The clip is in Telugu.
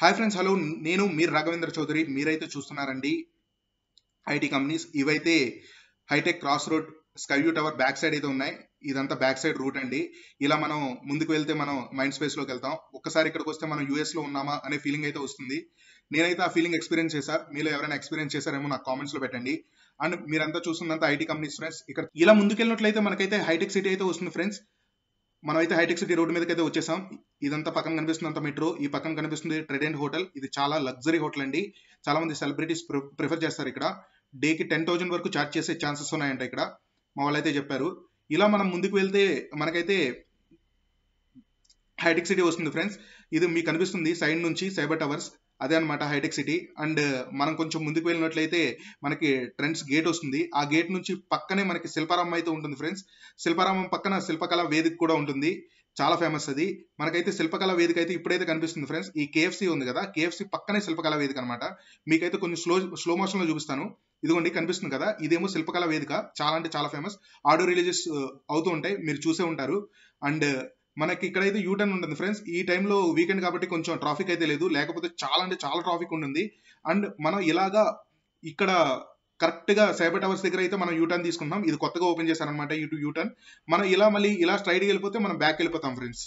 హాయ్ ఫ్రెండ్స్ హలో నేను మీరు రాఘవేంద్ర చౌదరి మీరైతే చూస్తున్నారండి ఐటీ కంపెనీస్ ఇవైతే hitech cross road Skyview tower back side అయితే ఉన్నాయి ఇదంతా బ్యాక్ సైడ్ రూట్ అండి ఇలా మనం ముందుకు వెళ్తే మనం మైండ్ స్పేస్లోకి వెళ్తాం ఒక్కసారి ఇక్కడికి వస్తే మనం యూఎస్లో ఉన్నామా అనే ఫీలింగ్ అయితే వస్తుంది నేనైతే ఆ ఫీలింగ్ ఎక్స్పీరియన్స్ చేశారు మీలో ఎవరైనా ఎక్స్పీరియన్స్ చేశారేమో నాకు కామెంట్స్లో పెట్టండి అండ్ మీరంతా చూస్తున్నంత ఐటీ కంపెనీస్ ఫ్రెండ్స్ ఇక్కడ ఇలా ముందుకెళ్ళినట్లయితే మనకైతే హైటెక్ సిటీ అయితే వస్తుంది ఫ్రెండ్స్ మనం అయితే హైటెక్ సిటీ రోడ్ మీదకైతే వచ్చేసాం ఇదంతా పక్కన కనిపిస్తుంది అంత మెట్రో ఈ పక్కన కనిపిస్తుంది ట్రెడెంట్ హోటల్ ఇది చాలా లగ్జరీ హోటల్ అండి చాలా మంది సెలబ్రిటీస్ ప్రిఫర్ చేస్తారు ఇక్కడ డేకి టెన్ థౌజండ్ వరకు చార్జ్ చేసే ఛాన్సెస్ ఉన్నాయంట ఇక్కడ మా వాళ్ళైతే చెప్పారు ఇలా మనం ముందుకు వెళ్తే మనకైతే హైటెక్ సిటీ వస్తుంది ఫ్రెండ్స్ ఇది మీకు కనిపిస్తుంది సైడ్ నుంచి సైబర్ టవర్స్ అదే అనమాట హైటెక్ సిటీ అండ్ మనం కొంచెం ముందుకు వెళ్ళినట్లయితే మనకి ట్రెండ్స్ గేట్ వస్తుంది ఆ గేట్ నుంచి పక్కనే మనకి శిల్పారామం అయితే ఉంటుంది ఫ్రెండ్స్ శిల్పారామం పక్కన శిల్పకళ వేదిక కూడా ఉంటుంది చాలా ఫేమస్ అది మనకైతే శిల్పకళ వేదిక అయితే ఇప్పుడైతే కనిపిస్తుంది ఫ్రెండ్స్ ఈ కేఎఫ్సి ఉంది కదా కేఎఫ్సి పక్కనే శిల్పకళ వేదిక అనమాట మీకైతే కొన్ని స్లో స్లో మోషన్లో చూపిస్తాను ఇదిగోండి కనిపిస్తుంది కదా ఇదేమో శిల్పకళ వేదిక చాలా అంటే చాలా ఫేమస్ ఆడియో రిలీజెస్ అవుతూ ఉంటాయి మీరు చూసే ఉంటారు అండ్ మనకి ఇక్కడైతే యూ టర్న్ ఉంటుంది ఫ్రెండ్స్ ఈ టైంలో వీకెండ్ కాబట్టి కొంచెం ట్రాఫిక్ అయితే లేదు లేకపోతే చాలా అంటే చాలా ట్రాఫిక్ ఉంటుంది అండ్ మనం ఇలాగా ఇక్కడ కరెక్ట్గా సైబర్ టవర్స్ దగ్గర అయితే మనం యూ టర్న్ తీసుకుంటాం ఇది కొత్తగా ఓపెన్ చేశారనమాట యూ టూ టర్న్ మనం ఇలా మళ్ళీ ఇలా స్ట్రైట్కి వెళ్ళిపోతే మనం బ్యాక్ వెళ్ళిపోతాం ఫ్రెండ్స్